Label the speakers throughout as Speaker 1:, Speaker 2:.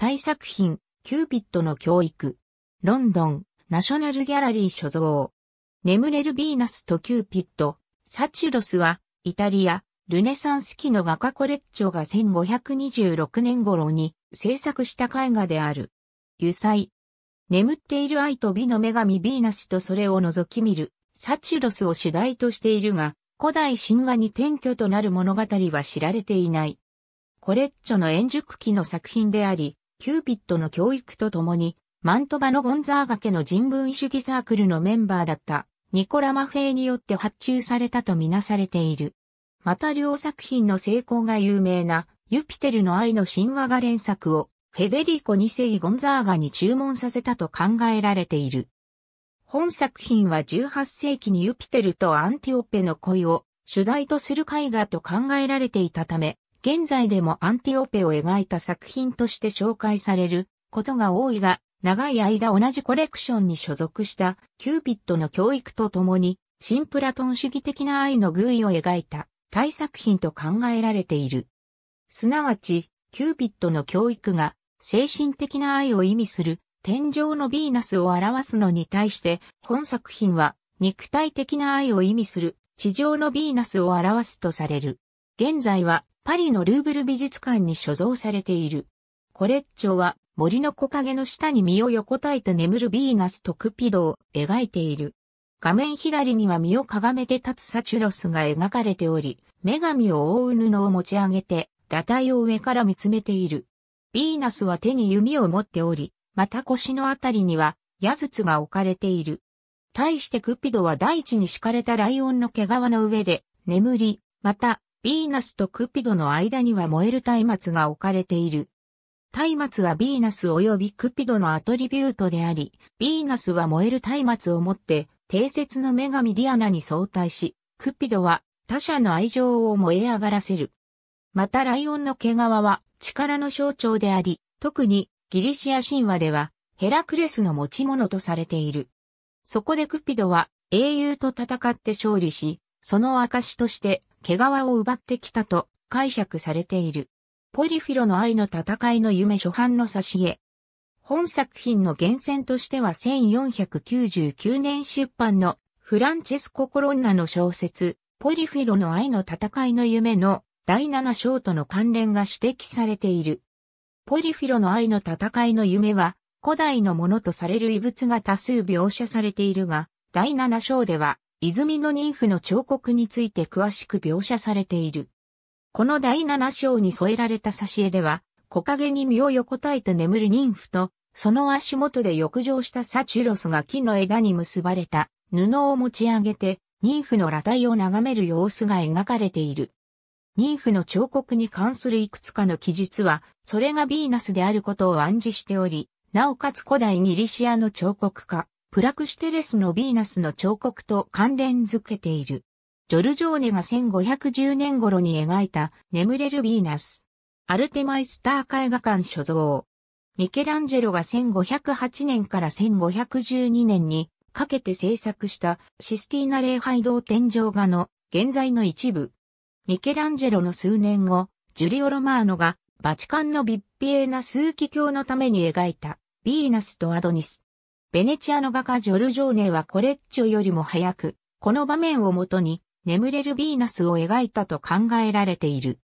Speaker 1: 大作品、キューピッドの教育。ロンドン、ナショナルギャラリー所蔵。眠れるヴィーナスとキューピッド。サチュロスは、イタリア、ルネサンス期の画家コレッチョが1526年頃に制作した絵画である。油彩。眠っている愛と美の女神ヴィーナスとそれを覗き見る、サチュロスを主題としているが、古代神話に転居となる物語は知られていない。コレッチョの円熟期の作品であり、キューピットの教育とともに、マントバのゴンザーガ家の人文主義サークルのメンバーだったニコラ・マフェイによって発注されたとみなされている。また両作品の成功が有名なユピテルの愛の神話が連作をフェデリコ2世ゴンザーガに注文させたと考えられている。本作品は18世紀にユピテルとアンティオペの恋を主題とする絵画と考えられていたため、現在でもアンティオペを描いた作品として紹介されることが多いが、長い間同じコレクションに所属したキューピッドの教育とともに、ンプラトン主義的な愛の偶意を描いた大作品と考えられている。すなわち、キューピッドの教育が精神的な愛を意味する天上のヴィーナスを表すのに対して、本作品は肉体的な愛を意味する地上のヴィーナスを表すとされる。現在はパリのルーブル美術館に所蔵されている。コレッチョは森の木陰の下に身を横たえて眠るヴィーナスとクピドを描いている。画面左には身をかがめて立つサチュロスが描かれており、女神を覆う布を持ち上げて、裸体を上から見つめている。ヴィーナスは手に弓を持っており、また腰のあたりには矢筒が置かれている。対してクピドは大地に敷かれたライオンの毛皮の上で眠り、またヴィーナスとクピドの間には燃える松明が置かれている。松明はヴィーナス及びクピドのアトリビュートであり、ヴィーナスは燃える松明を持って、定説の女神ディアナに相対し、クピドは他者の愛情を燃え上がらせる。またライオンの毛皮は力の象徴であり、特にギリシア神話ではヘラクレスの持ち物とされている。そこでクピドは英雄と戦って勝利し、その証として毛皮を奪ってきたと解釈されている。ポリフィロの愛の戦いの夢初版の差し絵。本作品の源泉としては1499年出版のフランチェスコ・コロンナの小説、ポリフィロの愛の戦いの夢の第7章との関連が指摘されている。ポリフィロの愛の戦いの夢は、古代のものとされる遺物が多数描写されているが、第7章では、泉の妊婦の彫刻について詳しく描写されている。この第七章に添えられた挿絵では、木陰に身を横たえて眠る妊婦と、その足元で浴場したサチュロスが木の枝に結ばれた布を持ち上げて、妊婦の裸体を眺める様子が描かれている。妊婦の彫刻に関するいくつかの記述は、それがヴィーナスであることを暗示しており、なおかつ古代ギリシアの彫刻家、プラクシテレスのヴィーナスの彫刻と関連づけている。ジョルジョーネが1510年頃に描いた眠れるヴィーナス。アルテマイスター絵画館所蔵。ミケランジェロが1508年から1512年にかけて制作したシスティーナ礼拝堂天井画の現在の一部。ミケランジェロの数年後、ジュリオ・ロマーノがバチカンのビッピエーナ数奇教のために描いたヴィーナスとアドニスベネチアの画家ジョルジョーネはコレッチョよりも早く、この場面をもとに、眠れるヴィーナスを描いたと考えられている。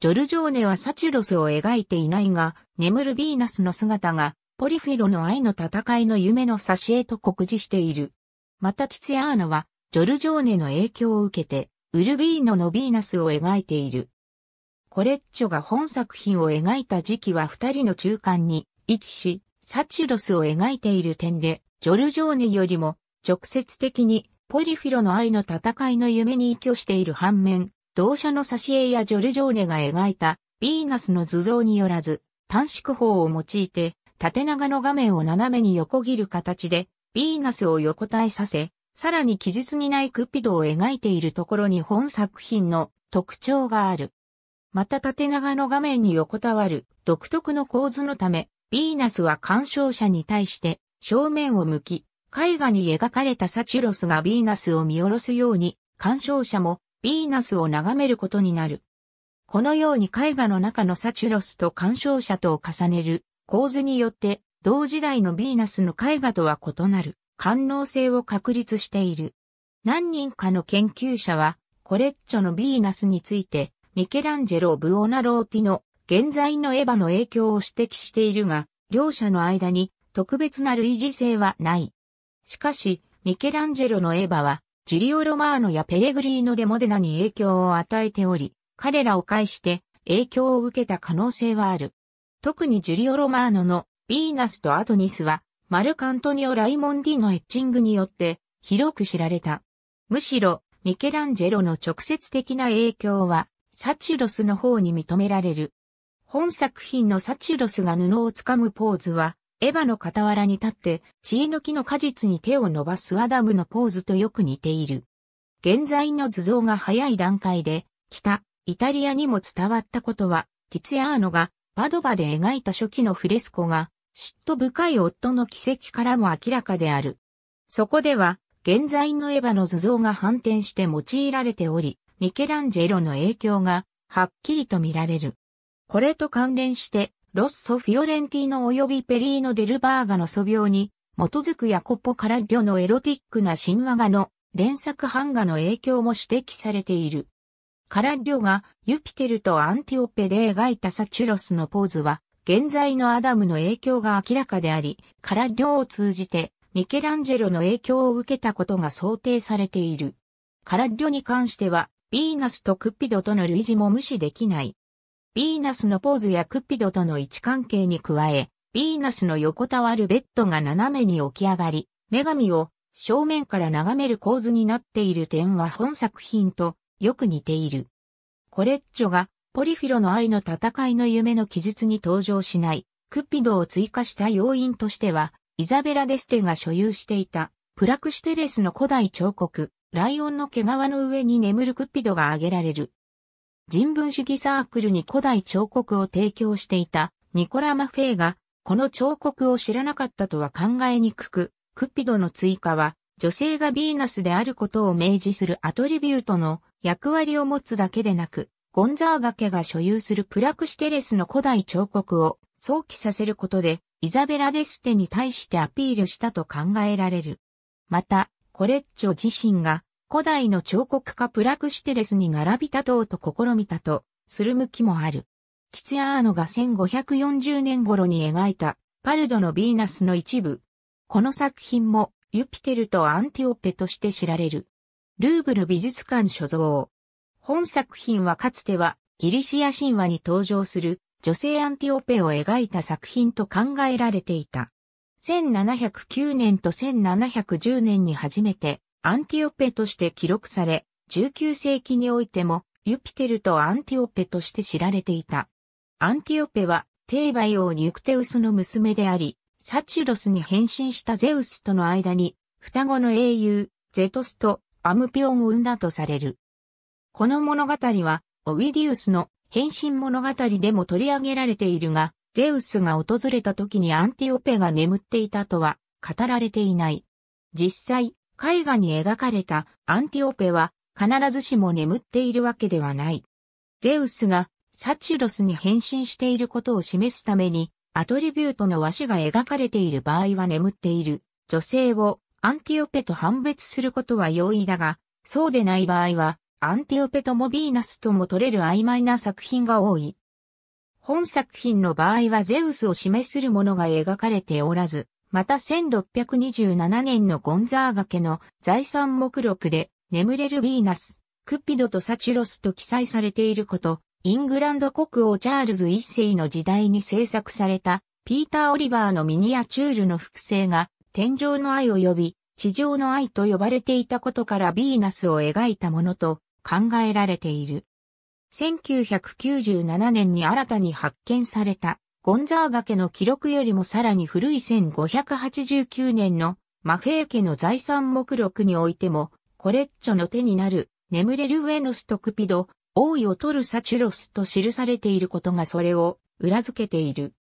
Speaker 1: ジョルジョーネはサチュロスを描いていないが、眠るヴィーナスの姿が、ポリフィロの愛の戦いの夢の挿絵と告示している。またティツヤーノは、ジョルジョーネの影響を受けて、ウルビーノのヴィーナスを描いている。コレッチョが本作品を描いた時期は二人の中間に位置し、サチュロスを描いている点で、ジョルジョーネよりも直接的にポリフィロの愛の戦いの夢に依拠している反面、同社の挿絵やジョルジョーネが描いたヴィーナスの図像によらず、短縮法を用いて、縦長の画面を斜めに横切る形で、ヴィーナスを横たえさせ、さらに記述にないクピドを描いているところに本作品の特徴がある。また縦長の画面に横たわる独特の構図のため、ヴィーナスは鑑賞者に対して正面を向き、絵画に描かれたサチュロスがヴィーナスを見下ろすように、鑑賞者もヴィーナスを眺めることになる。このように絵画の中のサチュロスと鑑賞者とを重ねる構図によって同時代のヴィーナスの絵画とは異なる官能性を確立している。何人かの研究者はコレッチョのヴィーナスについてミケランジェロ・ブオナローティの現在のエヴァの影響を指摘しているが、両者の間に特別な類似性はない。しかし、ミケランジェロのエヴァは、ジュリオ・ロマーノやペレグリーノ・デ・モデナに影響を与えており、彼らを介して影響を受けた可能性はある。特にジュリオ・ロマーノのヴィーナスとアトニスは、マルカントニオ・ライモンディのエッチングによって広く知られた。むしろ、ミケランジェロの直接的な影響は、サチュロスの方に認められる。本作品のサチュロスが布をつかむポーズは、エヴァの傍らに立って、血イの木の果実に手を伸ばすアダムのポーズとよく似ている。現在の図像が早い段階で、北、イタリアにも伝わったことは、ティツヤーノがパドバで描いた初期のフレスコが、嫉妬深い夫の奇跡からも明らかである。そこでは、現在のエヴァの図像が反転して用いられており、ミケランジェロの影響がはっきりと見られる。これと関連して、ロッソ・フィオレンティーノ及びペリーノ・デルバーガの素描に、基づくヤコポ・カラッリョのエロティックな神話画の連作版画の影響も指摘されている。カラッリョがユピテルとアンティオペで描いたサチュロスのポーズは、現在のアダムの影響が明らかであり、カラッリョを通じてミケランジェロの影響を受けたことが想定されている。カラッリョに関しては、ヴィーナスとクッピドとの類似も無視できない。ヴィーナスのポーズやクッピドとの位置関係に加え、ヴィーナスの横たわるベッドが斜めに起き上がり、女神を正面から眺める構図になっている点は本作品とよく似ている。コレッジョがポリフィロの愛の戦いの夢の記述に登場しない、クッピドを追加した要因としては、イザベラ・デステが所有していた、プラクシテレスの古代彫刻、ライオンの毛皮の上に眠るクッピドが挙げられる。人文主義サークルに古代彫刻を提供していたニコラ・マフェイが、この彫刻を知らなかったとは考えにくく、クピドの追加は、女性がヴィーナスであることを明示するアトリビュートの役割を持つだけでなく、ゴンザーガ家が所有するプラクシテレスの古代彫刻を想起させることで、イザベラ・デステに対してアピールしたと考えられる。また、コレッチョ自身が古代の彫刻家プラクシテレスに並び立とうと試みたと、する向きもある。キツヤーノが1540年頃に描いた、パルドのヴィーナスの一部。この作品も、ユピテルとアンティオペとして知られる。ルーブル美術館所蔵。本作品はかつては、ギリシア神話に登場する、女性アンティオペを描いた作品と考えられていた。1709年と1710年に初めてアンティオペとして記録され、19世紀においてもユピテルとアンティオペとして知られていた。アンティオペはテーバイ王ニュクテウスの娘であり、サチュロスに変身したゼウスとの間に、双子の英雄、ゼトスとアムピオンを生んだとされる。この物語は、オビディウスの変身物語でも取り上げられているが、ゼウスが訪れた時にアンティオペが眠っていたとは語られていない。実際、絵画に描かれたアンティオペは必ずしも眠っているわけではない。ゼウスがサチュロスに変身していることを示すためにアトリビュートの和紙が描かれている場合は眠っている女性をアンティオペと判別することは容易だが、そうでない場合はアンティオペともヴィーナスとも取れる曖昧な作品が多い。本作品の場合はゼウスを示するものが描かれておらず、また1627年のゴンザーガ家の財産目録で、眠れるヴィーナス、クッピドとサチュロスと記載されていること、イングランド国王チャールズ一世の時代に制作された、ピーター・オリバーのミニアチュールの複製が、天上の愛を呼び、地上の愛と呼ばれていたことからヴィーナスを描いたものと考えられている。1997年に新たに発見されたゴンザーガ家の記録よりもさらに古い1589年のマフェー家の財産目録においても、コレッチョの手になる、眠れるウェノスとクピド、王位を取るサチュロスと記されていることがそれを裏付けている。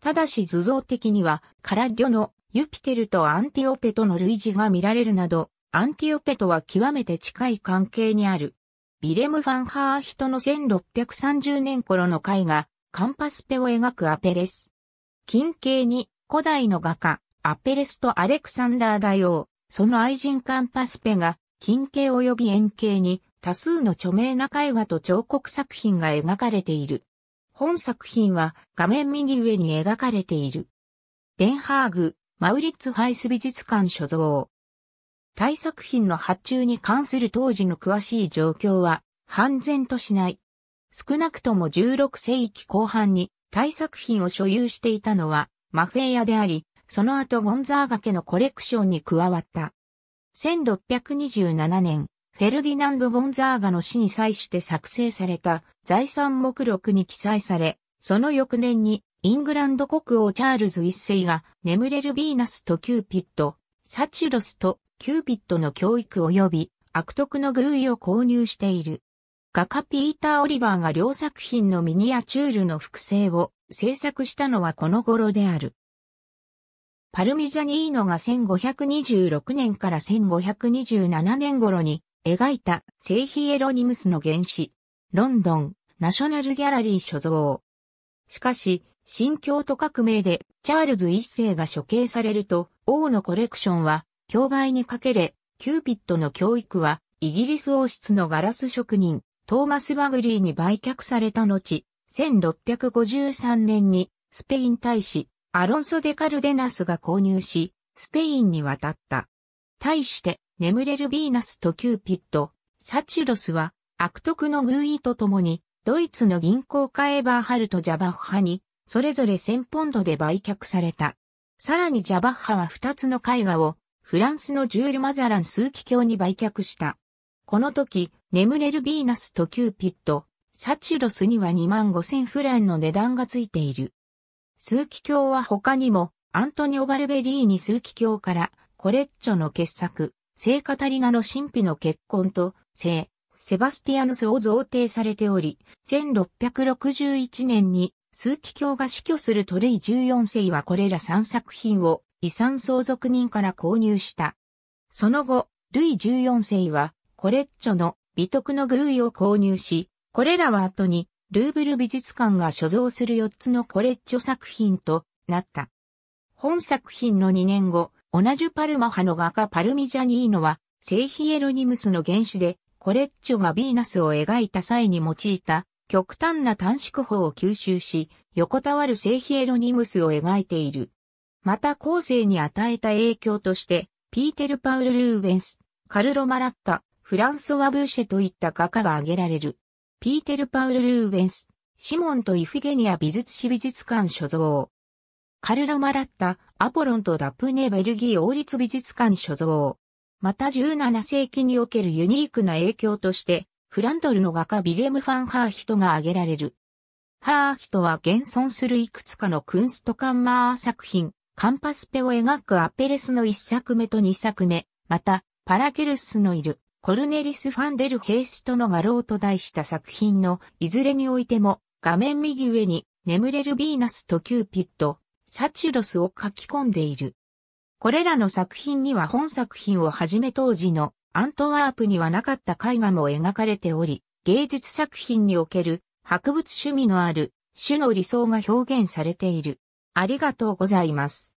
Speaker 1: ただし図像的には、カラッリョのユピテルとアンティオペとの類似が見られるなど、アンティオペとは極めて近い関係にある。ビレム・ファンハートの1630年頃の絵画、カンパスペを描くアペレス。近景に古代の画家、アペレスとアレクサンダー大王、その愛人カンパスペが、近景及び遠景に多数の著名な絵画と彫刻作品が描かれている。本作品は画面右上に描かれている。デンハーグ、マウリッツ・ハイス美術館所蔵。大作品の発注に関する当時の詳しい状況は、半然としない。少なくとも16世紀後半に大作品を所有していたのはマフェイアであり、その後ゴンザーガ家のコレクションに加わった。1627年、フェルディナンド・ゴンザーガの死に際して作成された財産目録に記載され、その翌年にイングランド国王チャールズ一世が眠れるヴィーナスとキューピッド、サチュロスとキューピッドの教育及び悪徳の偶意を購入している。画家ピーター・オリバーが両作品のミニアチュールの複製を制作したのはこの頃である。パルミジャニーノが1526年から1527年頃に描いた聖ヒエロニムスの原始、ロンドン、ナショナルギャラリー所蔵。しかし、新京都革命でチャールズ一世が処刑されると、王のコレクションは競売にかけれ、キューピッドの教育はイギリス王室のガラス職人、トーマス・バグリーに売却された後、1653年にスペイン大使アロンソ・デ・カルデナスが購入し、スペインに渡った。対して、眠れるヴィーナスとキューピッド、サチュロスは、悪徳のグーイと共に、ドイツの銀行カエバーハルとジャバッハに、それぞれ1000ポンドで売却された。さらにジャバッハは2つの絵画を、フランスのジュール・マザラン数奇教に売却した。この時、眠れるヴィーナスとキューピッド、サチュロスには2万5千フランの値段がついている。数奇教は他にも、アントニオ・バルベリーに数奇教から、コレッチョの傑作、聖カタリナの神秘の結婚と、聖、セバスティアヌスを贈呈されており、1661年に、数奇教が死去するトレイ14世はこれら3作品を遺産相続人から購入した。その後、ルイ14世はコレッチョの美徳の寓意を購入し、これらは後にルーブル美術館が所蔵する4つのコレッチョ作品となった。本作品の2年後、同じパルマ派の画家パルミジャニーノは、聖ヒエロニムスの原子で、コレッチョがヴィーナスを描いた際に用いた極端な短縮法を吸収し、横たわる聖ヒエロニムスを描いている。また後世に与えた影響として、ピーテル・パウル・ルーベンス、カルロ・マラッタ、フランソワ・ブーシェといった画家が挙げられる。ピーテル・パウル・ルーベンス、シモンとイフィゲニア美術史美術館所蔵。カルロ・マラッタ、アポロンとダプネ・ベルギー王立美術館所蔵。また17世紀におけるユニークな影響として、フランドルの画家ビレム・ファン・ハーヒトが挙げられる。ハーヒトは現存するいくつかのクンストカンマー作品、カンパスペを描くアペレスの1作目と2作目、また、パラケルスのいるコルネリス・ファンデル・ヘイストの画廊と題した作品のいずれにおいても画面右上に眠れるヴィーナスとキューピッド、サチュロスを書き込んでいる。これらの作品には本作品をはじめ当時のアントワープにはなかった絵画も描かれており、芸術作品における博物趣味のある種の理想が表現されている。ありがとうございます。